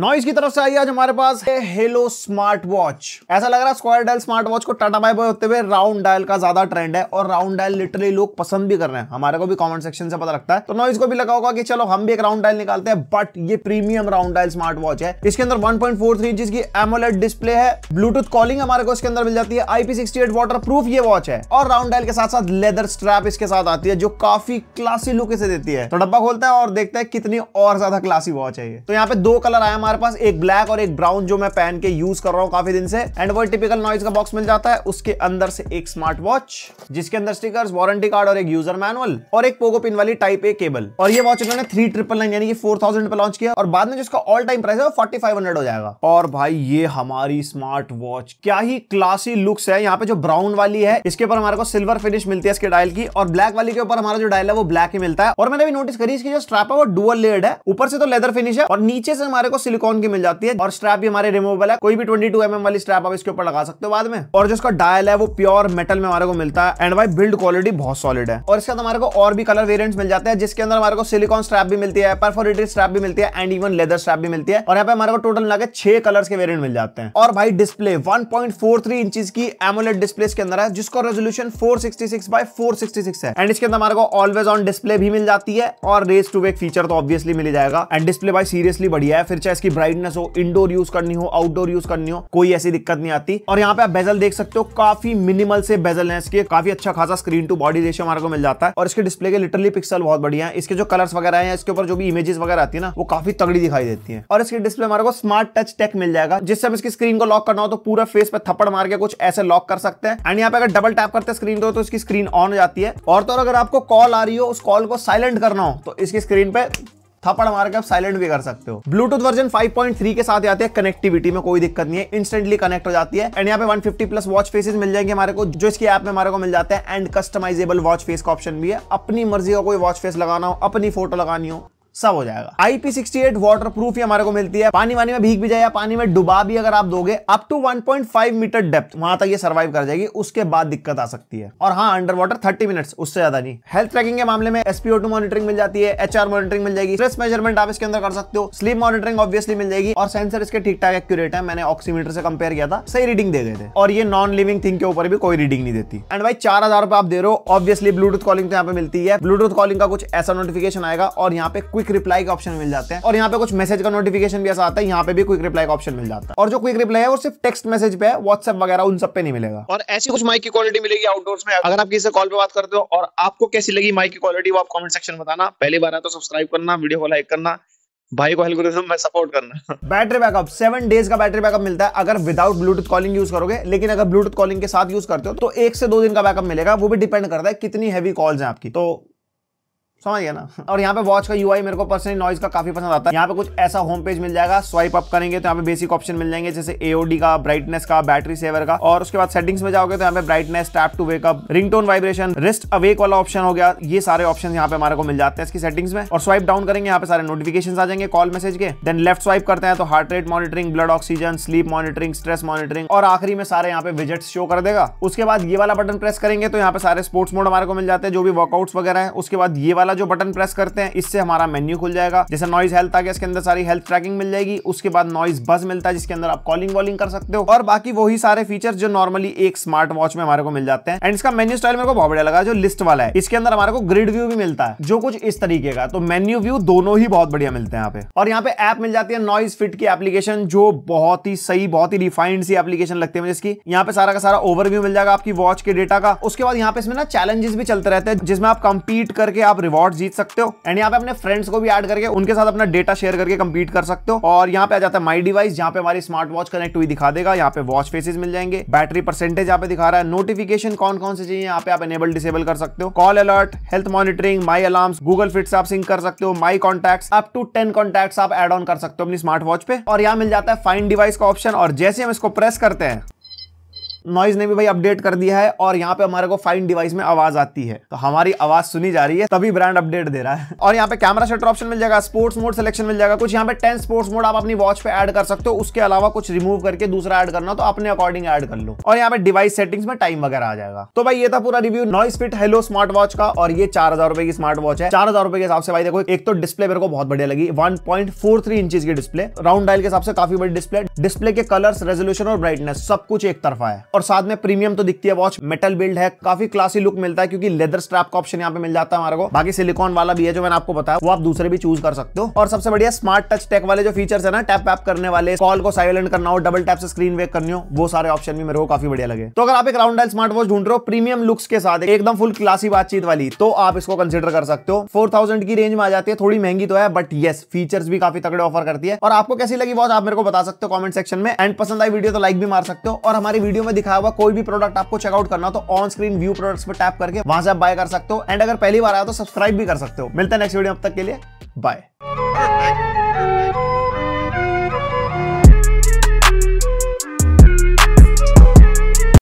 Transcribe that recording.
noise की तरफ से आई आज हमारे पास है हेलो स्मार्ट वॉच ऐसा लग रहा है स्क्वायर डायल स्मार्ट वॉच को टाटा बाय बाय होते हुए राउंड डायल का ज्यादा ट्रेंड है और राउंड डायल लिटरली लोग पसंद भी कर रहे हैं हमारे को भी कमेंट सेक्शन से पता लगता है तो नॉइस को भी लगा होगा कि चलो हम भी एक राउंड डायल निकालते हैं बट ये premium round dial smart watch है इसके अंदर one point four three inch की एमोलेट डिस्प्ले है ब्लूटूथ कॉलिंग हमारे को इसके अंदर मिल जाती है IP sixty eight water proof ये वॉच है और राउंड डायल के साथ साथ लेदर स्ट्रैप इसके साथ आती है जो काफी क्लासी लुक इसे देती है तो डब्बा खोलता है और देखता है कितनी और ज्यादा क्लासी वॉच है ये तो यहाँ पे दो कलर आया हमारे पास एक ब्लैक और एक ब्राउन जो मैं पहन के यूज कर रहा हूँ काफी दिन से एंड वो टिपिकल नॉइज का बॉक्स मिल जाता है उसके अंदर से एक स्मार्ट वॉच जिसके अंदर स्टिकर्स वारंटी कार्ड और एक यूजर मैनुअल और एक पोगो पिन वाली टाइप ए केबल और ये वॉच उन्होंने थ्री ट्रिपल नाइन यानी कि फोर थाउजेंड लॉन्च किया और बाद में जिसका ऑल टाइम प्राइस है वो फोर्टी फाइव हंड्रेड हो जाएगा और भाई ये हमारी स्मार्ट वॉच क्या ही क्लासी लुक्स है यहाँ पे जो ब्राउन वाली है इसके ऊपर हमारे को सिल्वर फिनिश मिलती है इसके डायल की और ब्लैक वाली के ऊपर हमारा जो डायल है वो ब्लैक ही मिलता है और मैंने भी नोटिस करी इसकी जो स्ट्रैप है वो डुअल लेड है ऊपर से तो लेदर फिनिश है और नीचे से हमारे को सिल्वर सिलिकॉन की मिल जाती है और स्ट्रैप भी हमारे रिमूवेबल है कोई भी ट्वेंटी टू mm वाली स्ट्रैप आप इसके ऊपर लगा सकते हो बाद में और जिसका डायल है वो प्योर मेटल में हमारे को मिलता है एंड भाई बिल्ड क्वालिटी बहुत सॉलिड है और इसके अंदर हमारे को और भी कलर वेरियंट मिल जाते हैं जिसके अंदर हमारे को सिलिकॉन स्ट्रैप भी मिलती है परफोरेटेड स्ट्रैप भी मिलती है एंड इवन लेदर स्ट्रैप भी मिलती है और यहाँ पे हमारे को टोटल मिला छह कलर के वेरियंट मिल जाते हैं और भाई डिस्प्ले वन पॉइंट की एमोलेट डिस्प्ले के अंदर है जिसका रेजोल्यूशन फोर सिक्सटी है एंड इसके अंदर हमारे को ऑलवेज ऑन डिस्प्ले भी मिल जाती है और रेस टू वेक फीचर तो ऑब्वियसली मिल जाएगा एंड डिस्प्ले भाई सीरियसली बढ़िया है फिर चाहे इसकी ब्राइटनेस हो इंडोर यूज करनी हो आउटडोर यूज करनी हो कोई ऐसी दिक्कत नहीं आती और यहाँ पे आप बेजल देख सकते हो काफी मिनिमल से बेजल है इसके काफी अच्छा खासा स्क्रीन टू बॉडी रेशियो हमारे को मिल जाता है और इसके डिस्प्ले के लिटरली पिक्सल बहुत बढ़िया है इसके जो कलर्स वगैरह है इसके ऊपर जो भी इमेजेस वगैरह आती है ना वो काफी तगड़ी दिखाई देती है और इसके डिस्प्ले हमारे को स्मार्ट टच टेक मिल जाएगा जिससे हम इसकी स्क्रीन को लॉक करना हो तो पूरा फेस पे थप्पड़ मार के कुछ ऐसे लॉक कर सकते हैं एंड यहाँ पे अगर डबल टैप करते हैं स्क्रीन को तो इसकी स्क्रीन ऑन हो जाती है और तो अगर आपको कॉल आ रही हो उस कॉल को साइलेंट करना हो तो इसकी स्क्रीन पे थप्पड़ मार के आप साइलेंट भी कर सकते हो ब्लूटूथ वर्जन 5.3 के साथ आते हैं कनेक्टिविटी में कोई दिक्कत नहीं है इंस्टेंटली कनेक्ट हो जाती है एंड यहाँ पे 150 प्लस वॉच फेसेस मिल जाएंगे हमारे को जो इसके ऐप में हमारे को मिल जाता है एंड कस्टमाइजेबल वॉच फेस का ऑप्शन भी है अपनी मर्जी का कोई वॉच फेस लगाना हो अपनी फोटो लगानी हो सब हो जाएगा IP sixty eight water proof ही हमारे को मिलती है पानी वानी में भीग भी जाए या पानी में डुबा भी अगर आप दोगे अप टू 1.5 मीटर डेप्थ वहां तक ये सर्वाइव कर जाएगी उसके बाद दिक्कत आ सकती है और हाँ अंडर वाटर थर्टी मिनट उससे ज्यादा नहीं हेल्थ ट्रैकिंग के मामले में एसपीओ टू मॉनिटरिंग मिल जाती है एच मॉनिटरिंग मिल जाएगी स्ट्रेस मेजरमेंट आप इसके अंदर कर सकते हो स्लीप मॉनिटरिंग ऑब्वियसली मिल जाएगी और सेंसर इसके ठीक ठाक एक्यूरेट है मैंने ऑक्सीमीटर से कंपेयर किया था सही रीडिंग दे देते और ये नॉन लिविंग थिंग के ऊपर भी कोई रीडिंग नहीं देती एंड भाई चार हजार आप दे रहे हो ऑब्वियसली ब्लूटूथ कॉलिंग तो यहाँ पे मिलती है ब्लूटूथ कॉलिंग का कुछ ऐसा नोटिफिकेशन आएगा और यहाँ पे क्विक क्विक रिप्लाई का ऑप्शन मिल जाते हैं और यहाँ पे कुछ मैसेज का नोटिफिकेशन भी ऐसा आता है यहाँ पे भी क्विक रिप्लाई का ऑप्शन मिल जाता है और जो क्विक रिप्लाई है वो सिर्फ टेक्स्ट मैसेज पे है व्हाट्सएप वगैरह उन सब पे नहीं मिलेगा और ऐसी कुछ माइक की क्वालिटी मिलेगी आउटडोर्स में अगर आप किसी कॉल पे बात करते हो और आपको कैसी लगी माइक की क्वालिटी वो आप कॉमेंट सेक्शन में बताना पहली बार है तो सब्सक्राइब करना वीडियो को लाइक करना भाई को एल्गोरिथम मैं सपोर्ट करना बैटरी बैकअप सेवन डेज का बैटरी बैकअप मिलता है अगर विदाउट ब्लूटूथ कॉलिंग यूज करोगे लेकिन अगर ब्लूटूथ कॉलिंग के साथ यूज करते हो तो एक से दो दिन का बैकअप मिलेगा वो भी डिपेंड करता है कितनी हैवी कॉल्स हैं आपकी तो समझ गया ना और यहाँ पे वॉच का यूआई मेरे को पर्सनली नॉइज का काफी पसंद आता है यहाँ पे कुछ ऐसा होम पेज मिल जाएगा स्वाइप अप करेंगे तो यहाँ पे बेसिक ऑप्शन मिल जाएंगे जैसे एओडी का ब्राइटनेस का बैटरी सेवर का और उसके बाद सेटिंग्स में जाओगे तो यहाँ पे brightness tap to wake up ringtone vibration wrist awake वाला ऑप्शन हो गया ये सारे ऑप्शन यहाँ पे हमारे को मिल जाते हैं इसकी सेटिंग्स में और स्वाइप डाउन करेंगे यहाँ पे सारे नोटिफिकेशन आ जाएंगे कॉल मैसेज के देन लेफ्ट स्वाइप करते हैं तो heart rate monitoring blood oxygen sleep monitoring stress monitoring और आखिरी में सारे यहाँ पे विजिट शो कर देगा उसके बाद ये वाला बटन प्रेस करेंगे तो यहाँ पे सारे स्पोर्ट्स मोड हमारे को मिल जाते हैं जो भी वर्कआउट्स वगैरह है उसके बाद ये वाला वाला जो बटन प्रेस करते हैं इससे हमारा मेन्यू खुल जाएगा जैसे नॉइज हेल्थ आ गया इसके अंदर सारी हेल्थ ट्रैकिंग मिल जाएगी उसके बाद नॉइज बस मिलता है जिसके अंदर आप कॉलिंग वॉलिंग कर सकते हो और बाकी वही सारे फीचर जो नॉर्मली एक स्मार्ट वॉच में हमारे को मिल जाते हैं एंड इसका मेन्यू स्टाइल मेरे को बहुत बढ़िया लगा जो लिस्ट वाला है इसके अंदर हमारे को ग्रिड व्यू भी मिलता है जो कुछ इस तरीके का तो मेन्यू व्यू दोनों ही बहुत बढ़िया मिलते हैं यहाँ पे और यहाँ पे ऐप मिल जाती है नॉइज फिट की एप्लीकेशन जो बहुत ही सही बहुत ही रिफाइंड सी एप्लीकेशन लगती है जिसकी यहाँ पे सारा का सारा ओवरव्यू मिल जाएगा आपकी वॉच के डेटा का उसके बाद यहाँ पे इसमें ना चैलेंजेस भी चलते रहते हैं जिसमें आप कंपीट करके आप रिवॉर्ड रिवॉर्ड जीत सकते हो एंड यहाँ पे अपने फ्रेंड्स को भी ऐड करके उनके साथ अपना डेटा शेयर करके कम्पीट कर सकते हो और यहाँ पे आ जाता है माई डिवाइस यहाँ पे हमारी स्मार्ट वॉच कनेक्ट हुई दिखा देगा यहाँ पे वॉच फेसेस मिल जाएंगे बैटरी परसेंटेज यहाँ पे दिखा रहा है नोटिफिकेशन कौन कौन से चाहिए यहाँ पे आप एनेबल डिसेबल कर सकते हो call alert health monitoring my alarm Google Fit से आप सिंक कर सकते हो my contact up to ten contact आप एड ऑन कर सकते हो अपनी स्मार्ट वॉच पे और यहाँ मिल जाता है फाइन डिवाइस का ऑप्शन और जैसे हम इसको प्रेस करते हैं नॉइज ने भी भाई अपडेट कर दिया है और यहाँ पे हमारे को फाइन डिवाइस में आवाज आती है तो हमारी आवाज सुनी जा रही है तभी ब्रांड अपडेट दे रहा है और यहाँ पे कैमरा शटर ऑप्शन मिल जाएगा स्पोर्ट्स मोड सिलेक्शन मिल जाएगा कुछ यहाँ पे टेन स्पोर्ट्स मोड आप अपनी वॉच पे एड कर सकते हो उसके अलावा कुछ रिमूव करके दूसरा एड करना तो अपने अकॉर्डिंग एड कर लो और यहाँ पे डिवाइस सेटिंग्स में टाइम वगैरह आ जाएगा तो भाई ये था पूरा review Noise Fit Halo smart watch का और ये चार हजार रुपए की स्मार्ट वॉच है चार हजार रुपए के हिसाब से भाई देखो एक तो डिस्प्ले मेरे को बहुत बढ़िया लगी one point four three inches की डिस्प्ले राउंड डायल के हिसाब से काफी बड़ी डिस्प्ले डिस्प्ले के कलर्स रेजोल्यूशन और ब्राइटनेस सब कुछ एक तरफा है और साथ में प्रीमियम तो दिखती है वॉच मेटल बिल्ड है काफी क्लासी लुक मिलता है क्योंकि लेदर स्ट्रैप का ऑप्शन यहाँ पे मिल जाता है हमारे को बाकी सिलिकॉन वाला भी है जो मैंने आपको बताया वो आप दूसरे भी चूज कर सकते हो और सबसे बढ़िया स्मार्ट टच टेक वाले जो फीचर्स है ना टैप वैप करने वाले कॉल को साइलेंट करना हो डबल टैप से स्क्रीन वेक करनी हो वो सारे ऑप्शन भी मेरे को काफी बढ़िया लगे तो अगर आप एक राउंड स्मार्ट वॉच ढूंढ रहे हो प्रीमियम लुक्स के साथ एकदम फुल क्लासी बातचीत वाली तो आप इसको कंसिडर कर सकते हो फोर थाउजेंड की रेंज में आ जाती है थोड़ी महंगी तो है बट येस फीचर्स भी काफी तगड़े ऑफर करती है और आपको कैसी लगी वॉच आप मेरे को बता सकते हो कॉमेंट सेक्शन में एंड पसंद आई वीडियो तो लाइक भी मार सकते हो और हमारी वीडियो में दिखाया हुआ कोई भी प्रोडक्ट आपको चेकआउट करना तो ऑन स्क्रीन व्यू प्रोडक्ट्स पर टैप करके वहां से आप बाय कर सकते हो एंड अगर पहली बार आया तो सब्सक्राइब भी कर सकते हो मिलते हैं नेक्स्ट वीडियो अब तक के लिए बाय